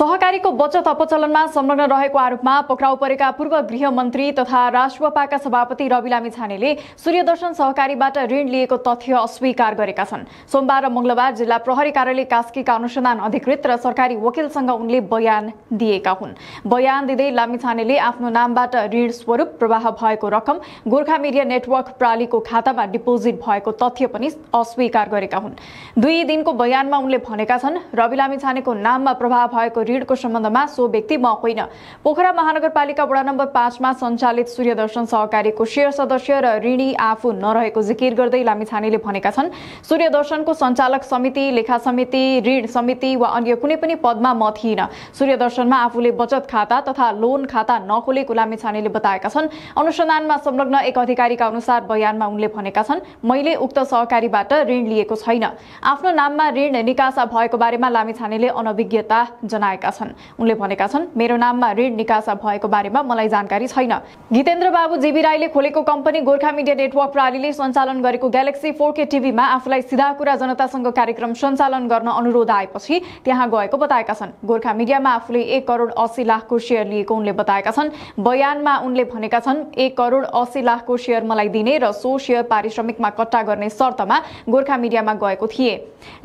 सहकारीको बचत अपचलनमा संलग्न रहेको आरोपमा पक्राउ परेका पूर्व गृहमन्त्री तथा राष्ट्रपाका सभापति रवि लामी छानेले सूर्यदर्शन सहकारीबाट ऋण लिएको तथ्य अस्वीकार गरेका छन् सोमबार र मंगलबार जिल्ला प्रहरी कार्यालय कास्कीका अनुसन्धान अधिकृत र सरकारी वकिलसँग उनले बयान दिएका हुन् बयान दिँदै लामी छानेले आफ्नो नामबाट ऋण स्वरूप प्रवाह भएको रकम गोर्खा मिडिया नेटवर्क प्रालीको खातामा डिपोजिट भएको तथ्य पनि अस्वीकार गरेका हुन् दुई दिनको बयानमा उनले भनेका छन् रवि लामी छानेको नाममा प्रवाह भएको ऋणको सम्बन्धमा सो व्यक्ति म होइन पोखरा महानगरपालिका वडा नम्बर पाँचमा सञ्चालित सूर्यदर्शन सहकारीको शेयर सदस्य र ऋणी आफू नरहेको जिकिर गर्दै लामिछानेले भनेका छन् सूर्यदर्शनको सञ्चालक समिति लेखा समिति ऋण समिति वा अन्य कुनै पनि पदमा म थिइनँ सूर्यदर्शनमा आफूले बचत खाता तथा लोन खाता नखोलेको लामिछानेले बताएका छन् अनुसन्धानमा संलग्न एक अधिकारीका अनुसार बयानमा उनले भनेका छन् मैले उक्त सहकारीबाट ऋण लिएको छैन आफ्नो नाममा ऋण निकासा भएको बारेमा लामिछानेले अनभिज्ञता जनाएका बताएका छन् उनले भनेका छन् मेरो नाममा ऋण निकासा भएको बारेमा मलाई जानकारी छैन गीतेन्द्र बाबु जीवी राईले खोलेको कम्पनी गोर्खा मिडिया नेटवर्क प्रणालीले सञ्चालन गरेको ग्यालेक्सी फोर के टिभीमा आफूलाई सिधा कुरा जनतासँग कार्यक्रम सञ्चालन गर्न अनुरोध आएपछि त्यहाँ गएको बताएका छन् गोर्खा मिडियामा आफूले एक करोड अस्सी लाखको सेयर लिएको उनले बताएका छन् बयानमा उनले भनेका छन् एक करोड अस्सी लाखको सेयर मलाई दिने र सो सेयर पारिश्रमिकमा कट्टा गर्ने शर्तमा गोर्खा मिडियामा गएको थिए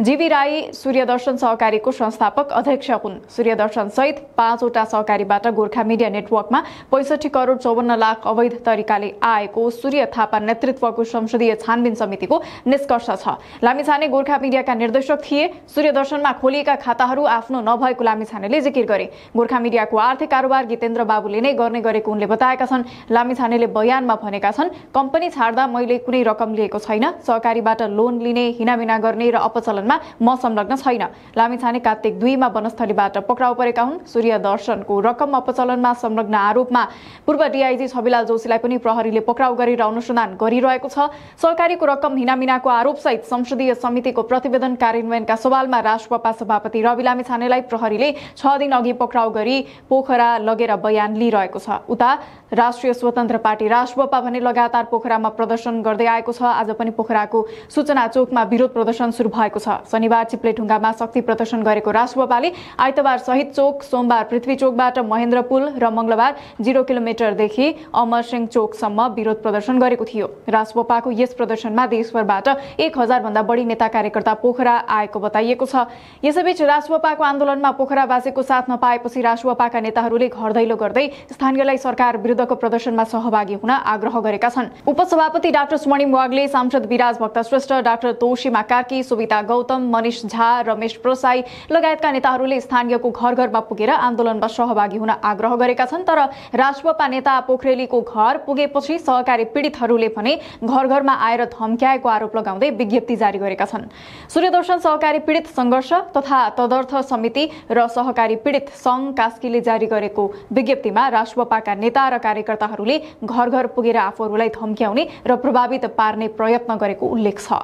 जीवी राई सूर्यदर्शन सहकारीको संस्थापक अध्यक्ष हुन् सूर्यदर्शनसहित पाँचवटा सहकारीबाट गोर्खा मिडिया नेटवर्कमा पैँसठी करोड चौवन्न लाख अवैध तरिकाले आएको सूर्य थापा नेतृत्वको संसदीय छानबिन समितिको निष्कर्ष छ लामिछाने गोर्खा मिडियाका निर्देशक थिए सूर्यदर्शनमा खोलिएका खाताहरू आफ्नो नभएको लामिछानेले जिकिर गरे गोर्खा मिडियाको आर्थिक कारोबार गीतेन्द्र बाबुले नै गर्ने गरेको उनले बताएका छन् लामिछानेले बयानमा भनेका छन् कम्पनी छाड्दा मैले कुनै रकम लिएको छैन सहकारीबाट लोन लिने हिनामिना गर्ने र अपचलनमा म संलग्न छैन लामिछाने कार्तिक दुईमा वनस्थलीबाट पक्राउ परेका हुन् सूर्य दर्शनको रकम अपचलनमा संलग्न आरोपमा पूर्व डिआइजी छविलाल जोशीलाई पनि प्रहरीले पक्राउ गरेर अनुसन्धान गरिरहेको छ सहकारीको रकम हिनामिनाको आरोपसहित संसदीय समितिको प्रतिवेदन कार्यान्वयनका सवालमा राजपा सभापति रवि लामिछानेलाई प्रहरीले छ दिन अघि पक्राउ गरी पोखरा लगेर बयान लिइरहेको छ उता राष्ट्रिय स्वतन्त्र पार्टी राष्ट्रपा भने लगातार पोखरामा प्रदर्शन गर्दै आएको छ आज पनि पोखराको सूचना चोकमा विरोध प्रदर्शन सुरु भएको छ शनिबार चिप्लेढुङ्गामा शक्ति प्रदर्शन गरेको राष्ट्रपाले आइतबार शहीद चोक सोमबार पृथ्वी चोकबाट महेन्द्र पुल र मङ्गलबार जिरो किलोमिटरदेखि अमरसिंह चोकसम्म विरोध प्रदर्शन गरेको थियो राष्ट्रपाको यस प्रदर्शनमा देशभरबाट एक हजारभन्दा बढी नेता कार्यकर्ता पोखरा आएको बताइएको छ यसैबीच राष्ट्रपाको आन्दोलनमा पोखरावासीको साथ नपाएपछि राष्ट्रपाका नेताहरूले घर दैलो गर्दै स्थानीयलाई सरकार विरुद्ध विरुद्धको प्रदर्शनमा सहभागी हुन आग्रह गरेका छन् उपसभापति डाक्टर स्वर्णिम वागले सांसद विराज भक्त श्रेष्ठ डाक्टर तोषीमा कार्की सुविता गौतम मनिष झा रमेश प्रोसाई लगायतका नेताहरूले स्थानीयको घर घरमा पुगेर आन्दोलनमा सहभागी हुन आग्रह गरेका छन् तर राजपा नेता पोखरेलीको घर पुगेपछि सहकारी पीडितहरूले भने घर घरमा आएर धम्क्याएको आरोप लगाउँदै विज्ञप्ति जारी गरेका छन् सूर्यदर्शन सहकारी पीडित सङ्घर्ष तथा तदर्थ समिति र सहकारी पीडित सङ्घ कास्कीले जारी गरेको विज्ञप्तिमा राजपपाका नेता र कार्यकर्ताहरूले घर घर पुगेर आफूहरूलाई धम्क्याउने र प्रभावित पार्ने प्रयत्न गरेको उल्लेख छ